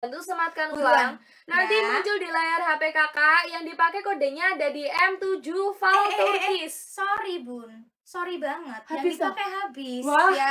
bantu sematkan oh, ulang. Iya. Nanti ya. muncul di layar HP kakak yang dipakai kodenya ada di M7 Val eh, Eh, eh, eh. Sorry, Bun sorry banget habis yang dipakai habis Wah. ya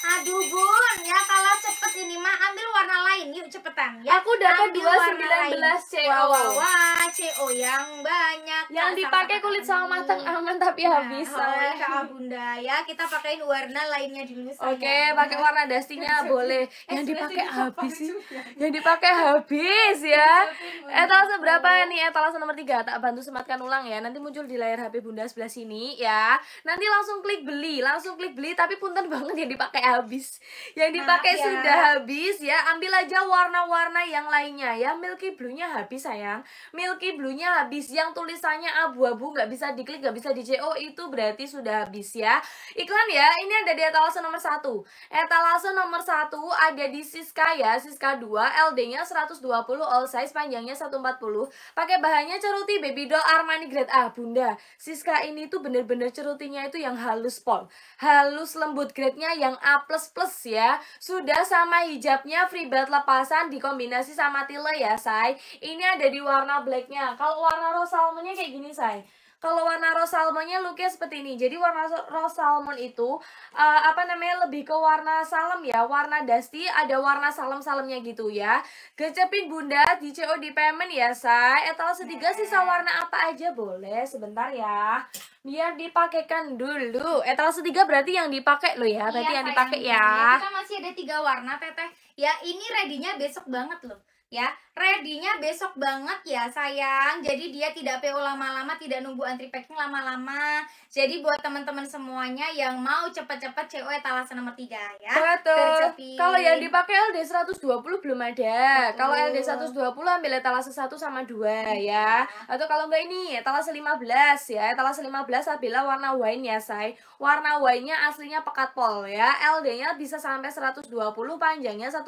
aduh bun ya kalau cepet ini mah ambil warna lain yuk cepetan ya aku dapat dua sembilan belas co wow, wow. co yang banyak yang dipakai kulit sama matang aman tapi nah, habis oh, ya bunda ya kita pakaiin warna lainnya dulu oke okay, pakai warna dustingnya boleh eh, yang dipakai habis sih yang dipakai habis ya etalase berapa nih etalase nomor tiga tak bantu sematkan ulang ya nanti muncul di layar hp bunda sebelah sini ya nanti langsung klik beli langsung klik beli tapi punten banget yang dipakai habis yang dipakai nah, sudah habis ya ambil aja warna-warna yang lainnya ya milky blue-nya habis sayang milky blue-nya habis yang tulisannya abu-abu nggak -abu, bisa diklik nggak bisa di CO itu berarti sudah habis ya iklan ya ini ada di etalase nomor satu etalase nomor satu ada di Siska ya Siska 2 LD-nya 120 all size panjangnya 140 pakai bahannya ceruti baby doll Armani grade A bunda Siska ini tuh bener-bener cerutinya itu yang yang halus pol. Halus lembut grade-nya yang A++ ya. Sudah sama hijabnya free belt lepasan dikombinasi sama tile ya, Say. Ini ada di warna black-nya. Kalau warna rosalmonnya kayak gini, Say. Kalau warna salmonnya looknya seperti ini. Jadi warna salmon itu uh, apa namanya lebih ke warna salem ya, warna dusty ada warna salem-salemnya gitu ya. Gecepin bunda di CO di payment ya say. sediga setiga nah. sisa warna apa aja boleh sebentar ya. Biar dipakaikan dulu. etal setiga berarti yang dipakai lo ya, iya, berarti yang dipakai ya. Kita masih ada tiga warna teteh Ya ini readynya besok banget loh ya. ready besok banget ya sayang. Jadi dia tidak PO lama-lama, tidak nunggu antri packing lama-lama. Jadi buat teman-teman semuanya yang mau cepat-cepat CO etalase nomor 3 ya. Betul. Kalau yang dipakai LD 120 belum ada. Kalau LD 120 ambil etalase ya 1 sama 2 iya. ya. Atau kalau enggak ini etalase 15 ya. Etalase 15 apabila warna wine ya say. Warna wine-nya aslinya pekat pol ya. LD-nya bisa sampai 120, panjangnya 140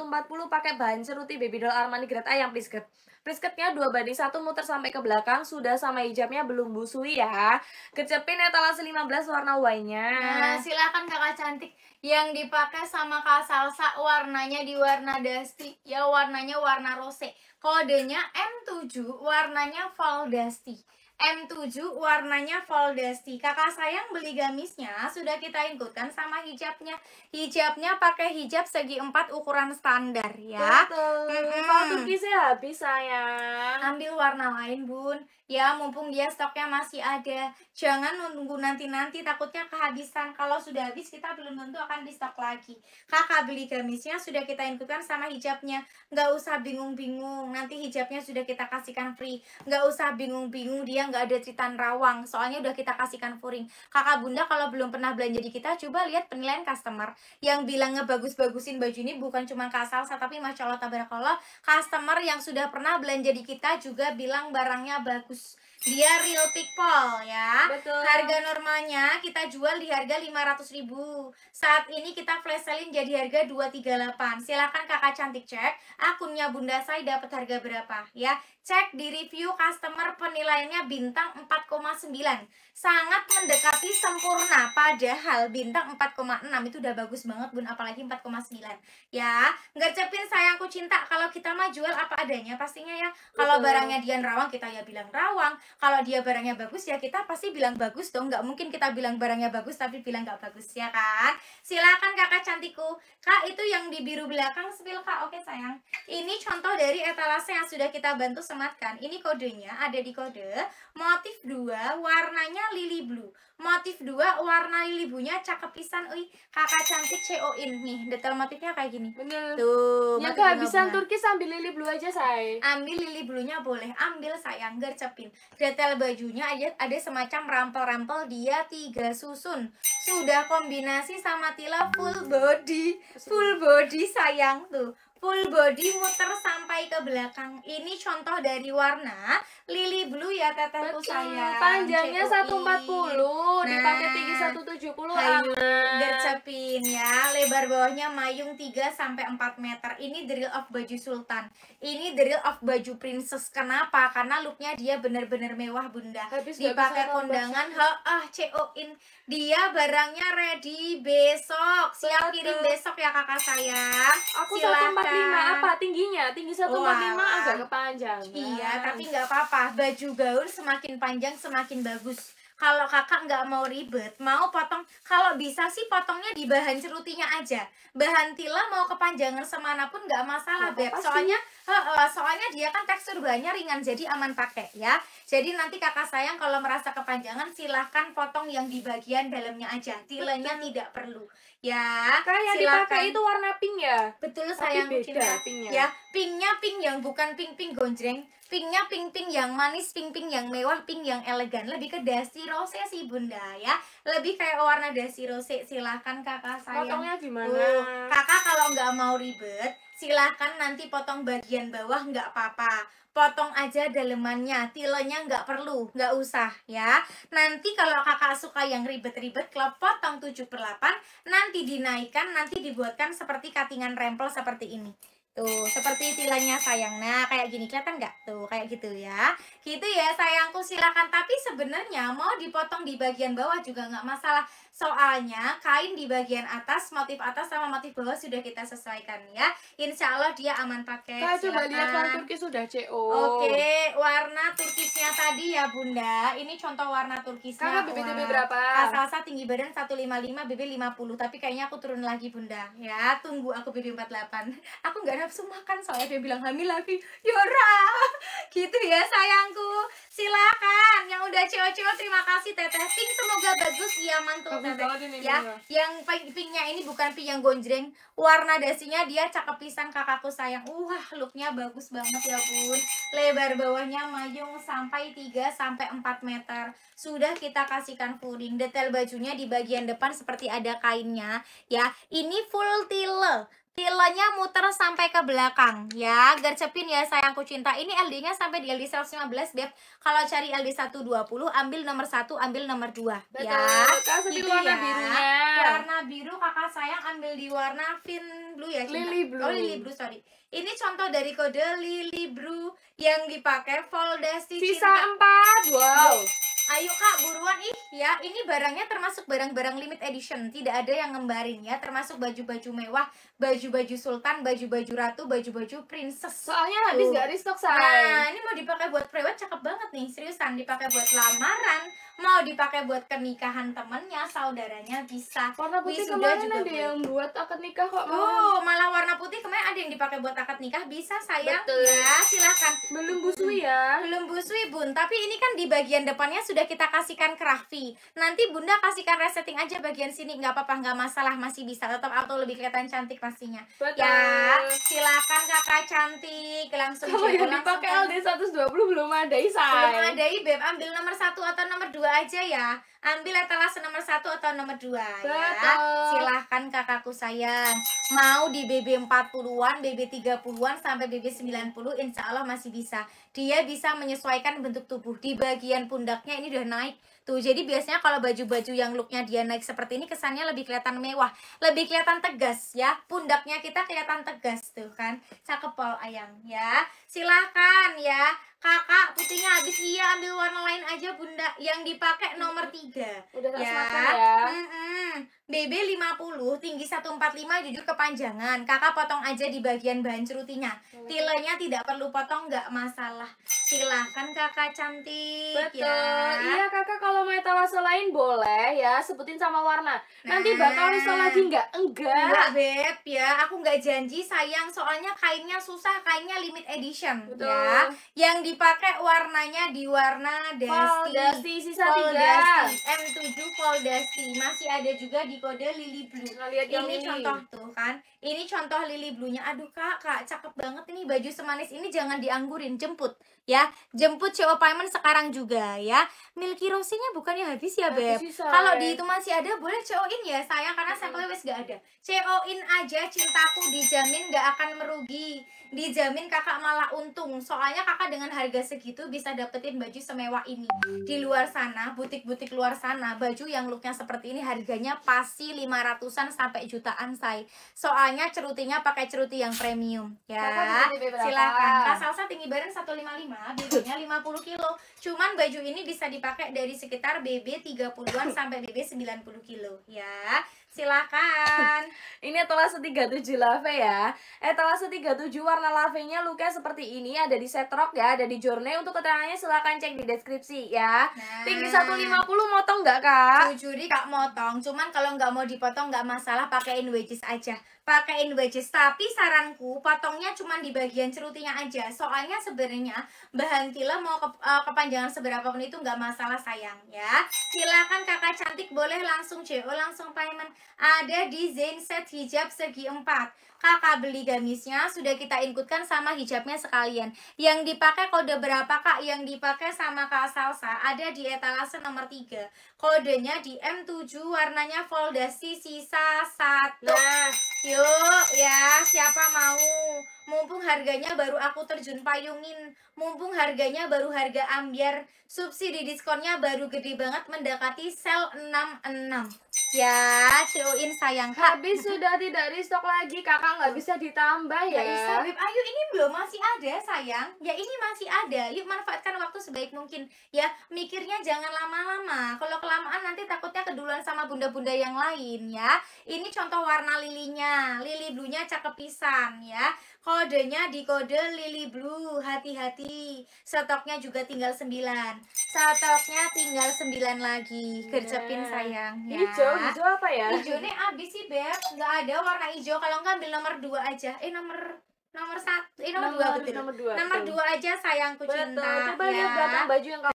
pakai bahan ceruti baby doll Armani grade A yang plisket. Plisketnya 2 banding 1 muter sampai ke belakang, sudah sama hijabnya belum busui ya. Kecepin etalase 15 warna Y-nya. Nah, silakan kakak cantik yang dipakai sama Kak Salsa warnanya di warna dusty, ya warnanya warna rose. Kodenya M7, warnanya fall dusty. M7 warnanya Foldesti. Kakak sayang beli gamisnya, sudah kita ikutkan sama hijabnya. Hijabnya pakai hijab segi 4 ukuran standar ya. Betul. Hmm. Kalau habis sayang. Ambil warna lain, Bun. Ya, mumpung dia stoknya masih ada. Jangan nunggu nanti-nanti takutnya kehabisan. Kalau sudah habis kita belum tentu akan di stok lagi. Kakak beli gamisnya sudah kita ikutkan sama hijabnya. Nggak usah bingung-bingung. Nanti hijabnya sudah kita kasihkan free. Nggak usah bingung-bingung dia nggak ada cerita rawang soalnya udah kita kasihkan furing kakak bunda kalau belum pernah belanja di kita coba lihat penilaian customer yang bilang ngebagus-bagusin baju ini bukan cuma kasal tapi masya Allah tabarakallah customer yang sudah pernah belanja di kita juga bilang barangnya bagus dia real people ya. Betul. Harga normalnya kita jual di harga 500.000. Saat ini kita flash selling jadi harga 238. silahkan Kakak cantik cek akunnya Bunda saya dapat harga berapa ya. Cek di review customer penilaiannya bintang 4,9. Sangat mendekati sempurna padahal bintang 4,6 itu udah bagus banget bun apalagi 4,9 ya nggak cepin sayangku cinta kalau kita mah jual apa adanya pastinya ya kalau barangnya dia rawang kita ya bilang rawang kalau dia barangnya bagus ya kita pasti bilang bagus dong nggak mungkin kita bilang barangnya bagus tapi bilang nggak bagus ya kan silakan kakak cantikku kak itu yang di biru belakang spill kak oke sayang ini contoh dari etalase yang sudah kita bantu sematkan. Ini kodenya ada di kode motif 2 warnanya lily blue. Motif 2 warna lily blue-nya cakep pisan ui. Kakak cantik CO in nih. Detail motifnya kayak gini. Bener. Tuh. Ya kehabisan Turki sambil lily blue aja, say. Ambil lily blue-nya boleh, ambil sayang gercepin. Detail bajunya aja ada semacam rampel-rampel dia tiga susun. Sudah kombinasi sama tila full body. Full body sayang tuh full body muter sampai ke belakang. Ini contoh dari warna lily blue ya tetehku sayang. Panjangnya 140, nah, dipakai tinggi 170 aman. Gercepin ya. Lebar bawahnya mayung 3 sampai 4 meter. Ini drill of baju sultan. Ini drill of baju princess. Kenapa? Karena looknya dia bener-bener mewah, Bunda. Habis dipakai kondangan, ah CO in. Dia barangnya ready besok. Siap kirim besok ya Kakak sayang. Aku Silahkan lima iya. apa tingginya? Tinggi satu empat lima agak kepanjang. Iya, tapi nggak apa-apa. Baju gaun semakin panjang semakin bagus. Kalau kakak nggak mau ribet, mau potong, kalau bisa sih potongnya di bahan cerutinya aja. Bahan tila mau kepanjangan semana pun nggak masalah, gak Beb. Soalnya, he, soalnya dia kan tekstur bahannya ringan, jadi aman pakai ya. Jadi nanti kakak sayang kalau merasa kepanjangan, silahkan potong yang di bagian dalamnya aja. Tilanya tidak perlu ya kan yang silakan. dipakai itu warna pink ya betul sayang Tapi pinknya ya pinknya pink yang bukan pink pink gonjreng pinknya pink pink yang manis pink pink yang mewah pink yang elegan lebih ke dasi rose sih bunda ya lebih kayak warna dasi rose silahkan kakak saya potongnya gimana uh, kakak kalau nggak mau ribet silahkan nanti potong bagian bawah nggak apa-apa potong aja dalemannya tilenya nggak perlu nggak usah ya nanti kalau kakak suka yang ribet-ribet kalau potong 7 per 8 nanti dinaikkan nanti dibuatkan seperti katingan rempel seperti ini Tuh, seperti tilanya sayang. Nah, kayak gini kelihatan nggak? Tuh, kayak gitu ya. Gitu ya sayangku, silakan. Tapi sebenarnya mau dipotong di bagian bawah juga nggak masalah. Soalnya kain di bagian atas, motif atas sama motif bawah sudah kita sesuaikan ya. Insya Allah dia aman pakai. kita coba lihat warna turki sudah CO. Oh. Oke, warna turkisnya tadi ya Bunda. Ini contoh warna turkisnya. Kakak BB BB berapa? Asal-asal tinggi badan 155, BB 50. Tapi kayaknya aku turun lagi Bunda. Ya, tunggu aku BB 48. Aku nggak nafsu makan soalnya dia bilang hamil lagi. Yora, ya, gitu ya sayangku. Silakan yang udah cewek-cewek terima kasih teteh pink semoga bagus ya mantul teteh. Ini, ya, yang pinknya ini bukan pink yang gonjreng. Warna dasinya dia cakep pisan kakakku sayang. Wah, looknya bagus banget ya, Bun. Lebar bawahnya majung sampai 3 sampai 4 meter. Sudah kita kasihkan furing. Detail bajunya di bagian depan seperti ada kainnya ya. Ini full tile Kilonya muter sampai ke belakang ya Gercepin ya sayangku cinta Ini LD nya sampai di LD 115 Beb Kalau cari LD 120 ambil nomor 1 ambil nomor 2 ya, Betul, ya karena di warna ya. birunya Warna biru kakak sayang ambil di warna fin blue ya cinta. Lily blue Oh lily blue sorry Ini contoh dari kode lily blue Yang dipakai Voldesi Sisa cinta. 4 Wow Ayo kak buruan ih ya ini barangnya termasuk barang-barang limit edition tidak ada yang ngembarin ya termasuk baju-baju mewah baju-baju sultan baju-baju ratu baju-baju princess soalnya habis gak restock saya nah ini mau dipakai buat prewed cakep banget nih seriusan dipakai buat lamaran mau dipakai buat pernikahan temennya saudaranya bisa warna putih Wih, kemarin juga ada boleh. yang buat akad nikah kok oh malah warna putih kemarin ada yang dipakai buat akad nikah bisa sayang Betul. ya silahkan belum busui ya belum busui bun tapi ini kan di bagian depannya sudah kita kasihkan ke Raffi. Nanti Bunda kasihkan resetting aja bagian sini, nggak apa-apa, nggak masalah, masih bisa tetap atau lebih kelihatan cantik pastinya. Betul. Ya, silakan Kakak cantik langsung Kalau yang dipakai kan. LD 120 belum ada, Isai. Belum ada, Beb. Ambil nomor satu atau nomor dua aja ya. Ambil etalase nomor satu atau nomor dua ya. Silahkan kakakku sayang mau di BB 40-an, BB 30-an sampai BB 90 insya Allah masih bisa. Dia bisa menyesuaikan bentuk tubuh di bagian pundaknya ini udah naik. Tuh, jadi biasanya kalau baju-baju yang looknya dia naik seperti ini kesannya lebih kelihatan mewah, lebih kelihatan tegas ya. Pundaknya kita kelihatan tegas tuh kan. Cakep pol ayam ya. Silahkan ya kakak putihnya habis iya ambil warna lain aja bunda yang dipakai nomor tiga udah ya, ya. Mm -mm. BB 50 tinggi 145 jujur kepanjangan kakak potong aja di bagian bahan cerutinya hmm. tilenya tidak perlu potong nggak masalah silahkan kakak cantik ya. betul ya. iya kakak kalau mau etalase lain boleh ya sebutin sama warna nah. nanti bakal risol lagi nggak enggak enggak beb ya aku nggak janji sayang soalnya kainnya susah kainnya limit edition ya. betul. ya yang di dipakai warnanya di warna Dusty Desti sisa tiga M7 Fall Desti. masih ada juga di kode Lily Blue nah, lihat ini contoh ini. tuh kan ini contoh Lily Blue nya aduh kak kak cakep banget ini baju semanis ini jangan dianggurin jemput ya jemput CO Payment sekarang juga ya Milky Rose nya bukannya habis ya Beb kalau di itu masih ada boleh ceo in ya sayang karena sampelnya wes gak ada ceo in aja cintaku dijamin gak akan merugi dijamin kakak malah untung soalnya kakak dengan harga segitu bisa dapetin baju semewah ini di luar sana butik-butik luar sana baju yang looknya seperti ini harganya pasti 500an sampai jutaan say soalnya cerutinya pakai ceruti yang premium ya silakan Kak Salsa tinggi badan 155 BB-nya 50 kilo cuman baju ini bisa dipakai dari sekitar BB 30an sampai BB 90 kilo ya silakan ini etalase 37 lave ya. eh Etalase 37 warna lavenya looknya seperti ini. Ada di setrok ya, ada di journey. Untuk keterangannya silakan cek di deskripsi ya. Nah. Tinggi 150 motong nggak kak? Jujuri kak motong. Cuman kalau nggak mau dipotong nggak masalah pakaiin wedges aja. Pakaiin wedges. Tapi saranku potongnya cuman di bagian cerutinya aja. Soalnya sebenarnya bahan tila mau ke, uh, kepanjangan seberapa pun itu nggak masalah sayang ya. silakan kakak cantik boleh langsung CO langsung payment ada di Zain set hijab segi empat kakak beli gamisnya sudah kita ikutkan sama hijabnya sekalian yang dipakai kode berapa kak yang dipakai sama kak salsa ada di etalase nomor 3 kodenya di M7 warnanya foldasi sisa satu nah yuk ya siapa mau mumpung harganya baru aku terjun payungin mumpung harganya baru harga ambiar subsidi diskonnya baru gede banget mendekati sel 66 ya cuin sayang kak habis sudah tidak di stok lagi kakak nggak bisa ditambah ya. ya bisa, ayu Ayo ini belum masih ada sayang. Ya ini masih ada. Yuk manfaatkan waktu sebaik mungkin. Ya mikirnya jangan lama-lama. Kalau kelamaan nanti takutnya keduluan sama bunda-bunda yang lain ya. Ini contoh warna lilinya. Lili blunya cakep pisan ya. Kodenya di kode lili blue. Hati-hati. Stoknya juga tinggal 9. Stoknya tinggal 9 lagi. Gercepin iya. sayang ya. Hijau, hijau apa ya? Hijau nih abis sih, Beb. Nggak ada warna hijau. Kalau nggak ambil nomor dua aja eh nomor nomor satu eh nomor, nomor dua betul nomor dua, nomor dua aja sayangku betul. cinta coba ya. lihat belakang baju yang kamu